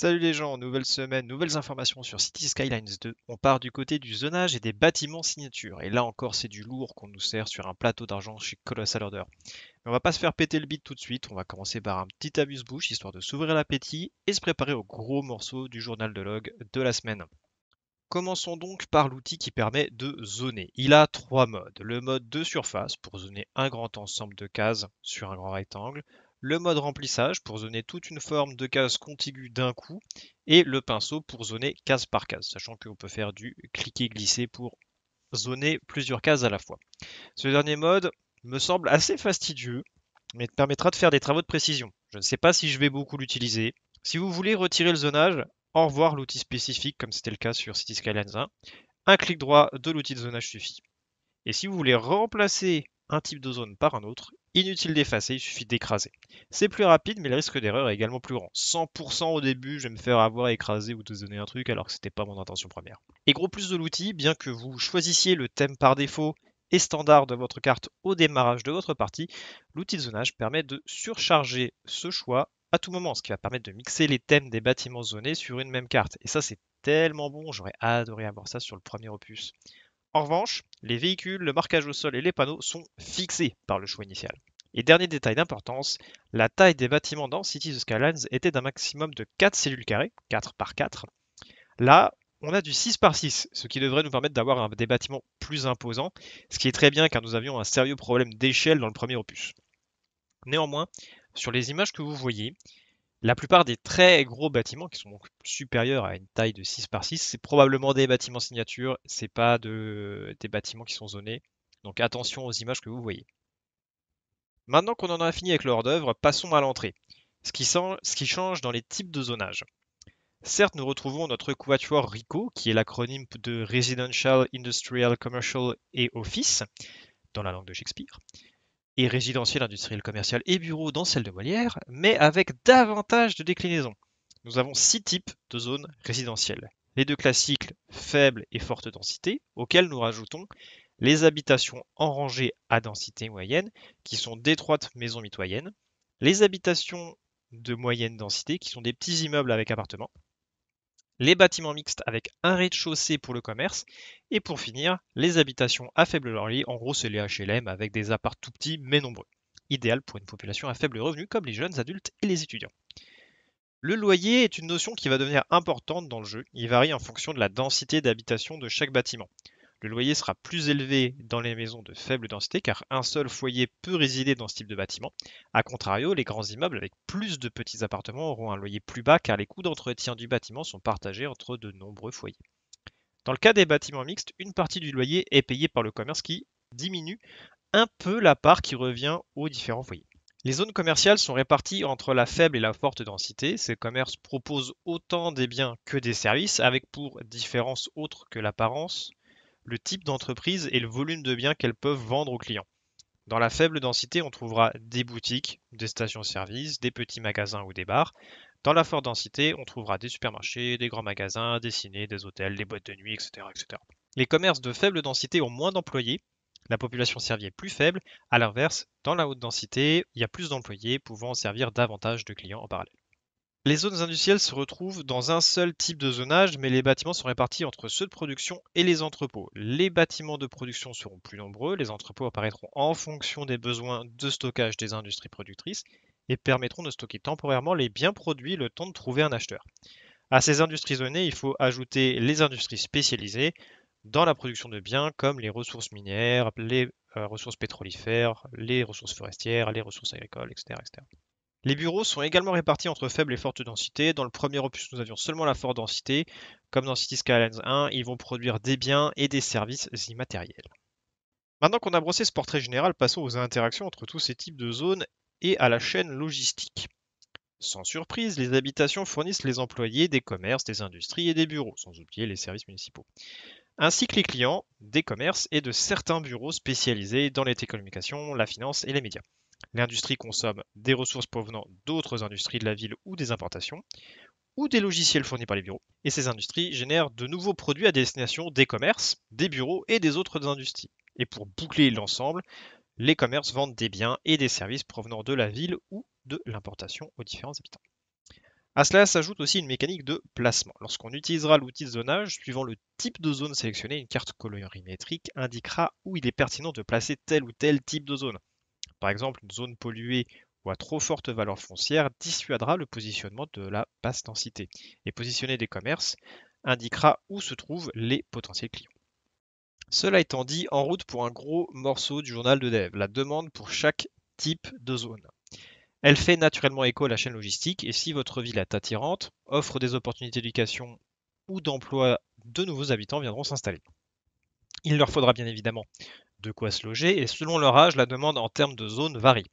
Salut les gens, nouvelle semaine, nouvelles informations sur City Skylines 2. On part du côté du zonage et des bâtiments signature. Et là encore, c'est du lourd qu'on nous sert sur un plateau d'argent chez Colossal Order. Mais on va pas se faire péter le bide tout de suite, on va commencer par un petit amuse-bouche histoire de s'ouvrir l'appétit et se préparer au gros morceau du journal de log de la semaine. Commençons donc par l'outil qui permet de zoner. Il a trois modes. Le mode de surface pour zoner un grand ensemble de cases sur un grand rectangle le mode remplissage pour zoner toute une forme de case contiguë d'un coup, et le pinceau pour zoner case par case, sachant qu'on peut faire du cliquer-glisser pour zoner plusieurs cases à la fois. Ce dernier mode me semble assez fastidieux, mais permettra de faire des travaux de précision. Je ne sais pas si je vais beaucoup l'utiliser. Si vous voulez retirer le zonage, au revoir l'outil spécifique comme c'était le cas sur City Skylines 1. Un clic droit de l'outil de zonage suffit. Et si vous voulez remplacer un type de zone par un autre, Inutile d'effacer, il suffit d'écraser. C'est plus rapide, mais le risque d'erreur est également plus grand. 100% au début, je vais me faire avoir écraser ou de donner un truc alors que c'était pas mon intention première. Et gros plus de l'outil, bien que vous choisissiez le thème par défaut et standard de votre carte au démarrage de votre partie, l'outil de zonage permet de surcharger ce choix à tout moment, ce qui va permettre de mixer les thèmes des bâtiments zonés sur une même carte. Et ça, c'est tellement bon, j'aurais adoré avoir ça sur le premier opus. En revanche, les véhicules, le marquage au sol et les panneaux sont fixés par le choix initial. Et dernier détail d'importance, la taille des bâtiments dans Cities of Skylines était d'un maximum de 4 cellules carrées, 4 par 4. Là, on a du 6 par 6, ce qui devrait nous permettre d'avoir des bâtiments plus imposants, ce qui est très bien car nous avions un sérieux problème d'échelle dans le premier opus. Néanmoins, sur les images que vous voyez, la plupart des très gros bâtiments, qui sont donc supérieurs à une taille de 6 par 6, c'est probablement des bâtiments signature, c'est pas des bâtiments qui sont zonés. Donc attention aux images que vous voyez. Maintenant qu'on en a fini avec le hors d'œuvre, passons à l'entrée, ce, qui change dans les types de zonage. Certes, nous retrouvons notre quatuor RICO, qui est l'acronyme de Residential, Industrial, Commercial et Office, dans la langue de Shakespeare et résidentiel, industriel, commercial et bureau dans celle de Molière, mais avec davantage de déclinaisons. Nous avons six types de zones résidentielles. Les deux classiques faible et forte densité, auxquelles nous rajoutons les habitations en rangée à densité moyenne, qui sont d'étroites maisons mitoyennes, les habitations de moyenne densité, qui sont des petits immeubles avec appartements, les bâtiments mixtes avec un rez-de-chaussée pour le commerce, et pour finir, les habitations à faible loyer, en gros c'est les HLM avec des apparts tout petits mais nombreux, idéal pour une population à faible revenu comme les jeunes adultes et les étudiants. Le loyer est une notion qui va devenir importante dans le jeu, il varie en fonction de la densité d'habitation de chaque bâtiment. Le loyer sera plus élevé dans les maisons de faible densité car un seul foyer peut résider dans ce type de bâtiment. A contrario, les grands immeubles avec plus de petits appartements auront un loyer plus bas car les coûts d'entretien du bâtiment sont partagés entre de nombreux foyers. Dans le cas des bâtiments mixtes, une partie du loyer est payée par le commerce qui diminue un peu la part qui revient aux différents foyers. Les zones commerciales sont réparties entre la faible et la forte densité. Ces commerces proposent autant des biens que des services, avec pour différence autre que l'apparence le type d'entreprise et le volume de biens qu'elles peuvent vendre aux clients. Dans la faible densité, on trouvera des boutiques, des stations-service, des petits magasins ou des bars. Dans la forte densité, on trouvera des supermarchés, des grands magasins, des ciné, des hôtels, des boîtes de nuit, etc. Les commerces de faible densité ont moins d'employés, la population servie est plus faible. À l'inverse, dans la haute densité, il y a plus d'employés pouvant servir davantage de clients en parallèle. Les zones industrielles se retrouvent dans un seul type de zonage, mais les bâtiments sont répartis entre ceux de production et les entrepôts. Les bâtiments de production seront plus nombreux, les entrepôts apparaîtront en fonction des besoins de stockage des industries productrices et permettront de stocker temporairement les biens produits le temps de trouver un acheteur. À ces industries zonées, il faut ajouter les industries spécialisées dans la production de biens comme les ressources minières, les euh, ressources pétrolifères, les ressources forestières, les ressources agricoles, etc. etc. Les bureaux sont également répartis entre faible et forte densité. Dans le premier opus, nous avions seulement la forte densité. Comme dans City Skylines 1, ils vont produire des biens et des services immatériels. Maintenant qu'on a brossé ce portrait général, passons aux interactions entre tous ces types de zones et à la chaîne logistique. Sans surprise, les habitations fournissent les employés des commerces, des industries et des bureaux, sans oublier les services municipaux, ainsi que les clients des commerces et de certains bureaux spécialisés dans les télécommunications, la finance et les médias. L'industrie consomme des ressources provenant d'autres industries de la ville ou des importations, ou des logiciels fournis par les bureaux. Et ces industries génèrent de nouveaux produits à destination des commerces, des bureaux et des autres industries. Et pour boucler l'ensemble, les commerces vendent des biens et des services provenant de la ville ou de l'importation aux différents habitants. À cela s'ajoute aussi une mécanique de placement. Lorsqu'on utilisera l'outil de zonage, suivant le type de zone sélectionnée, une carte colorimétrique indiquera où il est pertinent de placer tel ou tel type de zone. Par exemple, une zone polluée ou à trop forte valeur foncière dissuadera le positionnement de la basse densité et positionner des commerces indiquera où se trouvent les potentiels clients. Cela étant dit, en route pour un gros morceau du journal de dev, la demande pour chaque type de zone. Elle fait naturellement écho à la chaîne logistique et si votre ville est attirante, offre des opportunités d'éducation ou d'emploi, de nouveaux habitants viendront s'installer. Il leur faudra bien évidemment de quoi se loger, et selon leur âge, la demande en termes de zone varie.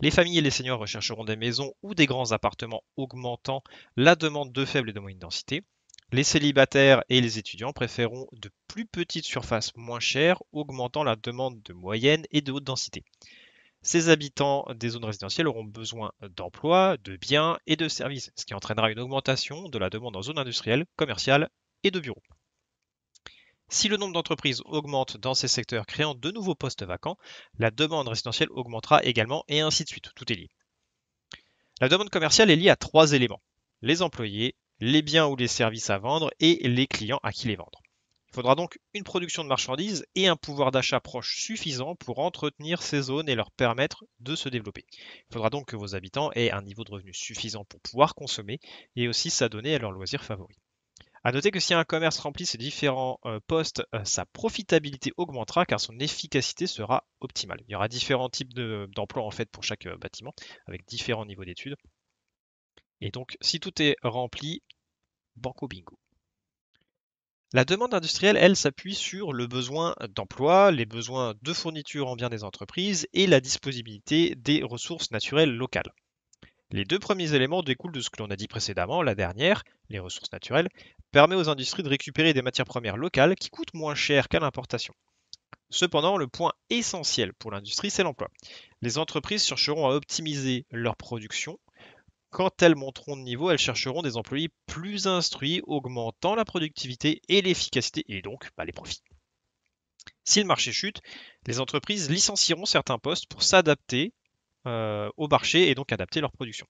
Les familles et les seniors rechercheront des maisons ou des grands appartements augmentant la demande de faible et de moyenne densité. Les célibataires et les étudiants préféreront de plus petites surfaces moins chères, augmentant la demande de moyenne et de haute densité. Ces habitants des zones résidentielles auront besoin d'emplois, de biens et de services, ce qui entraînera une augmentation de la demande en zone industrielle, commerciale et de bureaux. Si le nombre d'entreprises augmente dans ces secteurs créant de nouveaux postes vacants, la demande résidentielle augmentera également et ainsi de suite. Tout est lié. La demande commerciale est liée à trois éléments. Les employés, les biens ou les services à vendre et les clients à qui les vendre. Il faudra donc une production de marchandises et un pouvoir d'achat proche suffisant pour entretenir ces zones et leur permettre de se développer. Il faudra donc que vos habitants aient un niveau de revenu suffisant pour pouvoir consommer et aussi s'adonner à leurs loisirs favoris. A noter que si un commerce remplit ses différents euh, postes, euh, sa profitabilité augmentera car son efficacité sera optimale. Il y aura différents types d'emplois en fait pour chaque euh, bâtiment avec différents niveaux d'études. Et donc si tout est rempli, banco bingo. La demande industrielle, elle, s'appuie sur le besoin d'emploi, les besoins de fourniture en bien des entreprises et la disponibilité des ressources naturelles locales. Les deux premiers éléments découlent de ce que l'on a dit précédemment, la dernière, les ressources naturelles, permet aux industries de récupérer des matières premières locales qui coûtent moins cher qu'à l'importation. Cependant, le point essentiel pour l'industrie, c'est l'emploi. Les entreprises chercheront à optimiser leur production. Quand elles monteront de niveau, elles chercheront des employés plus instruits, augmentant la productivité et l'efficacité, et donc bah, les profits. Si le marché chute, les entreprises licencieront certains postes pour s'adapter euh, au marché et donc adapter leur production.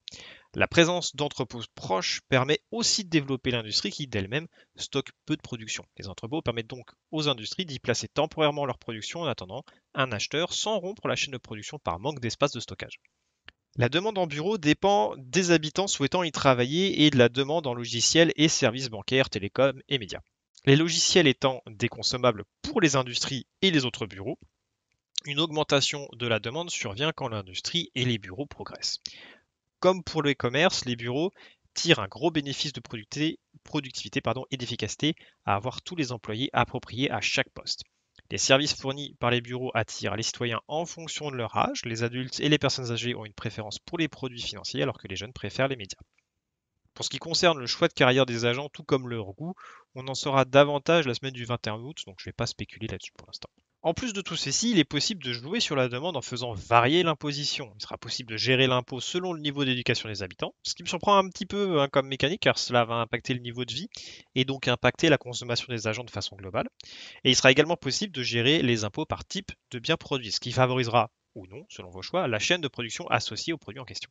La présence d'entrepôts proches permet aussi de développer l'industrie qui d'elle-même stocke peu de production. Les entrepôts permettent donc aux industries d'y placer temporairement leur production en attendant un acheteur sans rompre la chaîne de production par manque d'espace de stockage. La demande en bureau dépend des habitants souhaitant y travailler et de la demande en logiciels et services bancaires, télécoms et médias. Les logiciels étant déconsommables pour les industries et les autres bureaux, une augmentation de la demande survient quand l'industrie et les bureaux progressent. Comme pour le commerce les bureaux tirent un gros bénéfice de productivité et d'efficacité à avoir tous les employés appropriés à chaque poste. Les services fournis par les bureaux attirent les citoyens en fonction de leur âge. Les adultes et les personnes âgées ont une préférence pour les produits financiers alors que les jeunes préfèrent les médias. Pour ce qui concerne le choix de carrière des agents, tout comme leur goût, on en saura davantage la semaine du 21 août, donc je ne vais pas spéculer là-dessus pour l'instant. En plus de tout ceci, il est possible de jouer sur la demande en faisant varier l'imposition. Il sera possible de gérer l'impôt selon le niveau d'éducation des habitants, ce qui me surprend un petit peu hein, comme mécanique, car cela va impacter le niveau de vie et donc impacter la consommation des agents de façon globale. Et il sera également possible de gérer les impôts par type de biens produit, ce qui favorisera, ou non, selon vos choix, la chaîne de production associée aux produits en question.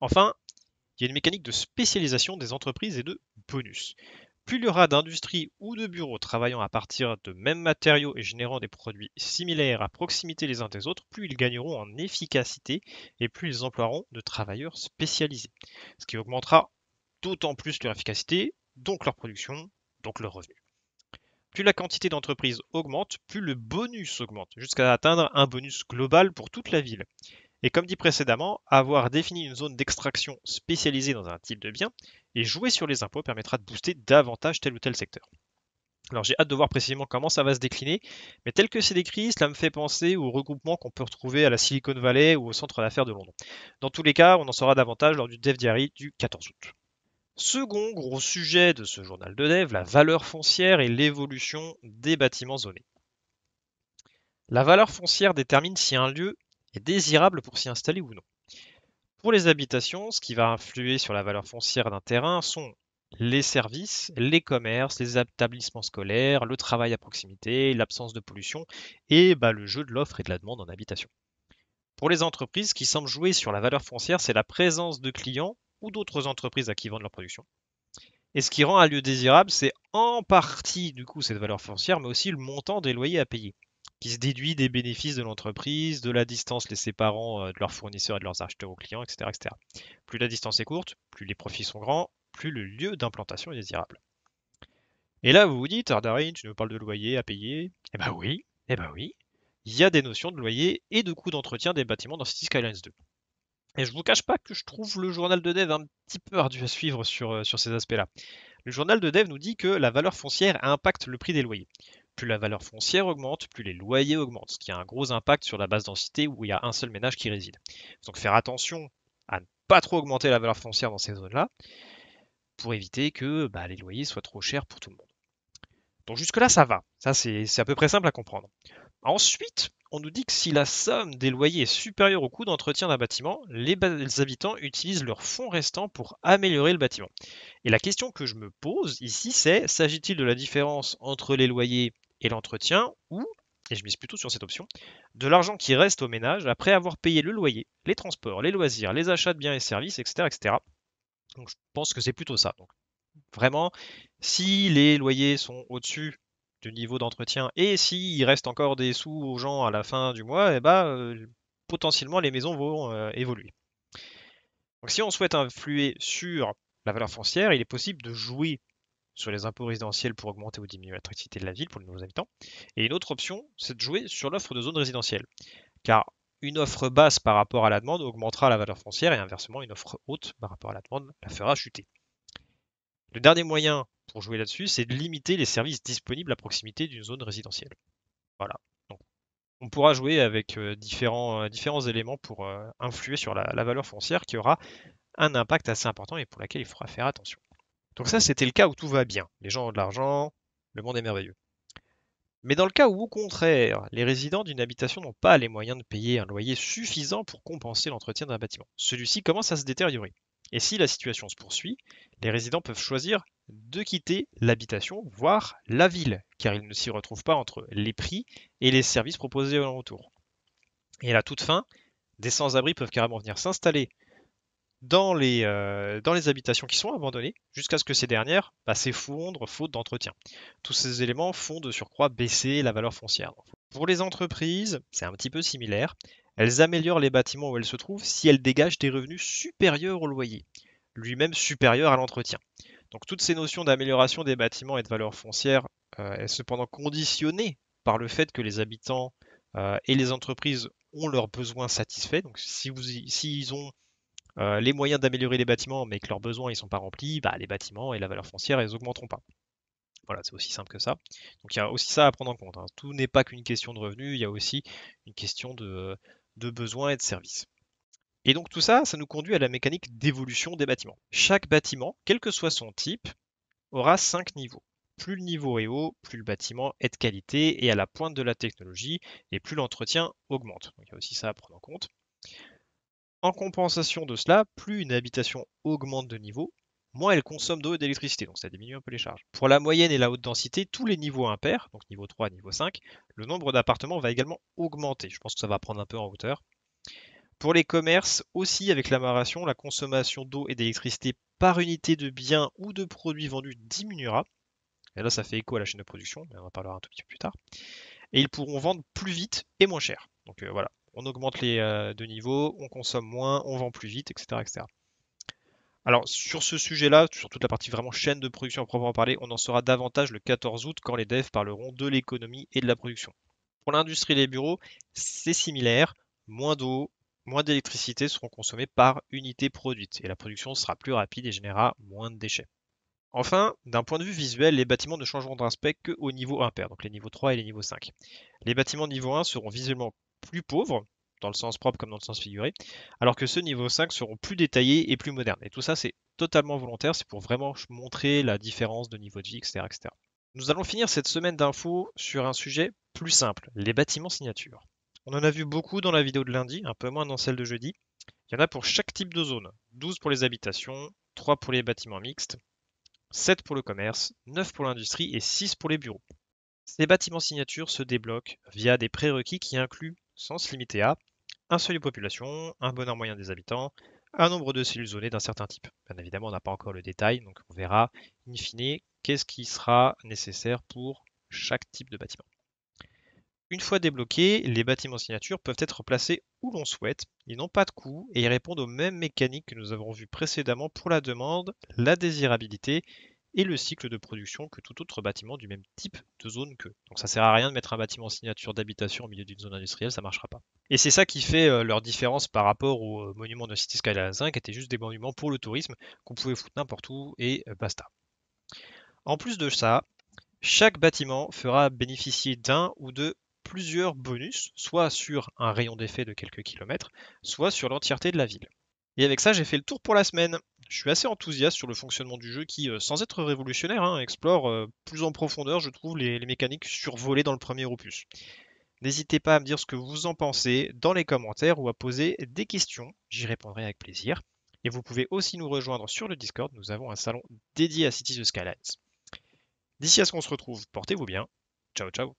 Enfin, il y a une mécanique de spécialisation des entreprises et de bonus. Plus il y aura d'industries ou de bureaux travaillant à partir de mêmes matériaux et générant des produits similaires à proximité les uns des autres, plus ils gagneront en efficacité et plus ils emploieront de travailleurs spécialisés, ce qui augmentera d'autant plus leur efficacité, donc leur production, donc leur revenu. Plus la quantité d'entreprises augmente, plus le bonus augmente, jusqu'à atteindre un bonus global pour toute la ville. Et comme dit précédemment, avoir défini une zone d'extraction spécialisée dans un type de bien et jouer sur les impôts permettra de booster davantage tel ou tel secteur. Alors j'ai hâte de voir précisément comment ça va se décliner, mais tel que c'est décrit, cela me fait penser au regroupement qu'on peut retrouver à la Silicon Valley ou au centre d'affaires de Londres. Dans tous les cas, on en saura davantage lors du Dev Diary du 14 août. Second gros sujet de ce journal de dev, la valeur foncière et l'évolution des bâtiments zonés. La valeur foncière détermine si un lieu est désirable pour s'y installer ou non. Pour les habitations, ce qui va influer sur la valeur foncière d'un terrain sont les services, les commerces, les établissements scolaires, le travail à proximité, l'absence de pollution et bah, le jeu de l'offre et de la demande en habitation. Pour les entreprises, ce qui semble jouer sur la valeur foncière, c'est la présence de clients ou d'autres entreprises à qui vendent leur production. Et ce qui rend un lieu désirable, c'est en partie du coup cette valeur foncière, mais aussi le montant des loyers à payer qui se déduit des bénéfices de l'entreprise, de la distance les séparant euh, de leurs fournisseurs et de leurs acheteurs aux clients, etc., etc. Plus la distance est courte, plus les profits sont grands, plus le lieu d'implantation est désirable. Et là, vous vous dites, Ardarine, tu nous parles de loyer à payer Eh ben oui, eh ben oui. Il y a des notions de loyer et de coût d'entretien des bâtiments dans City Skylines 2. Et je ne vous cache pas que je trouve le journal de dev un petit peu ardu à suivre sur, euh, sur ces aspects-là. Le journal de dev nous dit que la valeur foncière impacte le prix des loyers plus la valeur foncière augmente, plus les loyers augmentent, ce qui a un gros impact sur la base densité où il y a un seul ménage qui réside. Donc faire attention à ne pas trop augmenter la valeur foncière dans ces zones-là pour éviter que bah, les loyers soient trop chers pour tout le monde. Donc jusque-là, ça va. Ça, c'est à peu près simple à comprendre. Ensuite, on nous dit que si la somme des loyers est supérieure au coût d'entretien d'un bâtiment, les, habitants utilisent leurs fonds restants pour améliorer le bâtiment. Et la question que je me pose ici, c'est s'agit-il de la différence entre les loyers et l'entretien ou, et je mise plutôt sur cette option, de l'argent qui reste au ménage après avoir payé le loyer, les transports, les loisirs, les achats de biens et services, etc. etc. Donc je pense que c'est plutôt ça. Donc, vraiment, si les loyers sont au-dessus du niveau d'entretien et s'il reste encore des sous aux gens à la fin du mois, et eh ben, euh, potentiellement les maisons vont euh, évoluer. Donc si on souhaite influer sur la valeur foncière, il est possible de jouer sur les impôts résidentiels pour augmenter ou diminuer l'attractivité de la ville pour les nouveaux habitants. Et une autre option, c'est de jouer sur l'offre de zones résidentielles. Car une offre basse par rapport à la demande augmentera la valeur foncière et inversement, une offre haute par rapport à la demande la fera chuter. Le dernier moyen pour jouer là-dessus, c'est de limiter les services disponibles à proximité d'une zone résidentielle. Voilà. Donc, on pourra jouer avec euh, euh, différents, éléments pour euh, influer sur la, la valeur foncière qui aura un impact assez important et pour laquelle il faudra faire attention. Donc ça, c'était le cas où tout va bien. Les gens ont de l'argent, le monde est merveilleux. Mais dans le cas où, au contraire, les résidents d'une habitation n'ont pas les moyens de payer un loyer suffisant pour compenser l'entretien d'un bâtiment, celui-ci commence à se détériorer. Et si la situation se poursuit, les résidents peuvent choisir de quitter l'habitation, voire la ville, car ils ne s'y retrouvent pas entre les prix et les services proposés en retour. Et à la toute fin, des sans-abri peuvent carrément venir s'installer euh, dans les, habitations qui sont abandonnées jusqu'à ce que ces dernières bah, s'effondrent faute d'entretien. Tous ces éléments font de surcroît baisser la valeur foncière. Pour les entreprises, c'est un petit peu similaire. Elles améliorent les bâtiments où elles se trouvent si elles dégagent des revenus supérieurs au loyer, lui-même supérieur à l'entretien. Donc toutes ces notions d'amélioration des bâtiments et de valeur foncière euh, sont cependant conditionnées par le fait que les habitants euh, et les entreprises ont leurs besoins satisfaits. Donc si s'ils ont euh, les moyens d'améliorer les bâtiments, mais que leurs besoins ne sont pas remplis, bah, les bâtiments et la valeur foncière, elles augmenteront pas. Voilà, c'est aussi simple que ça. Donc il y a aussi ça à prendre en compte. Hein. Tout n'est pas qu'une question de revenus, il y a aussi une question de, de besoins et de services. Et donc tout ça, ça nous conduit à la mécanique d'évolution des bâtiments. Chaque bâtiment, quel que soit son type, aura 5 niveaux. Plus le niveau est haut, plus le bâtiment est de qualité et à la pointe de la technologie, et plus l'entretien augmente. Donc il y a aussi ça à prendre en compte. En compensation de cela, plus une habitation augmente de niveau, moins elle consomme d'eau et d'électricité, donc ça diminue un peu les charges. Pour la moyenne et la haute densité, tous les niveaux impairs, donc niveau 3, niveau 5, le nombre d'appartements va également augmenter. Je pense que ça va prendre un peu en hauteur. Pour les commerces, aussi avec l'amarration, la consommation d'eau et d'électricité par unité de biens ou de produits vendus diminuera. Et là, ça fait écho à la chaîne de production, mais on en parlera un tout petit peu plus tard. Et ils pourront vendre plus vite et moins cher. Donc euh, voilà, on augmente les euh, deux niveaux, on consomme moins, on vend plus vite, etc. etc. Alors sur ce sujet-là, sur toute la partie vraiment chaîne de production à proprement parler, on en saura davantage le 14 août quand les devs parleront de l'économie et de la production. Pour l'industrie les bureaux, c'est similaire, moins d'eau, moins d'électricité seront consommées par unité produite et la production sera plus rapide et générera moins de déchets. Enfin, d'un point de vue visuel, les bâtiments ne changeront d'aspect qu'au niveau impair, donc les niveaux 3 et les niveaux 5. Les bâtiments niveau 1 seront visuellement plus pauvres, dans le sens propre comme dans le sens figuré, alors que ceux niveau 5 seront plus détaillés et plus modernes. Et tout ça, c'est totalement volontaire, c'est pour vraiment montrer la différence de niveau de vie, etc. Nous allons finir cette semaine d'infos sur un sujet plus simple, les bâtiments signatures. On en a vu beaucoup dans la vidéo de lundi, un peu moins dans celle de jeudi. Il y en a pour chaque type de zone, 12 pour les habitations, 3 pour les bâtiments mixtes, 7 pour le commerce, 9 pour l'industrie et 6 pour les bureaux. Ces bâtiments signatures se débloquent via des prérequis qui incluent sans se limiter à un seuil de population, un bonheur moyen des habitants, un nombre de cellules zonées d'un certain type. Bien évidemment, on n'a pas encore le détail, donc on verra in fine qu'est-ce qui sera nécessaire pour chaque type de bâtiment. Une fois débloqués, les bâtiments signatures peuvent être placés où l'on souhaite, ils n'ont pas de coût et ils répondent aux mêmes mécaniques que nous avons vues précédemment pour la demande, la désirabilité et le cycle de production que tout autre bâtiment du même type de zone que. Donc ça sert à rien de mettre un bâtiment signature d'habitation au milieu d'une zone industrielle, ça marchera pas. Et c'est ça qui fait euh, leur différence par rapport aux euh, monuments de City Skylines qui étaient juste des monuments pour le tourisme qu'on pouvait foutre n'importe où et euh, basta. En plus de ça, chaque bâtiment fera bénéficier d'un ou de plusieurs bonus, soit sur un rayon d'effet de quelques kilomètres, soit sur l'entièreté de la ville. Et avec ça, j'ai fait le tour pour la semaine. Je suis assez enthousiaste sur le fonctionnement du jeu qui, euh, sans être révolutionnaire, hein, explore euh, plus en profondeur, je trouve, les, les mécaniques survolées dans le premier opus. N'hésitez pas à me dire ce que vous en pensez dans les commentaires ou à poser des questions, j'y répondrai avec plaisir. Et vous pouvez aussi nous rejoindre sur le Discord, nous avons un salon dédié à Cities of Skylines. D'ici à ce qu'on se retrouve, portez-vous bien. Ciao ciao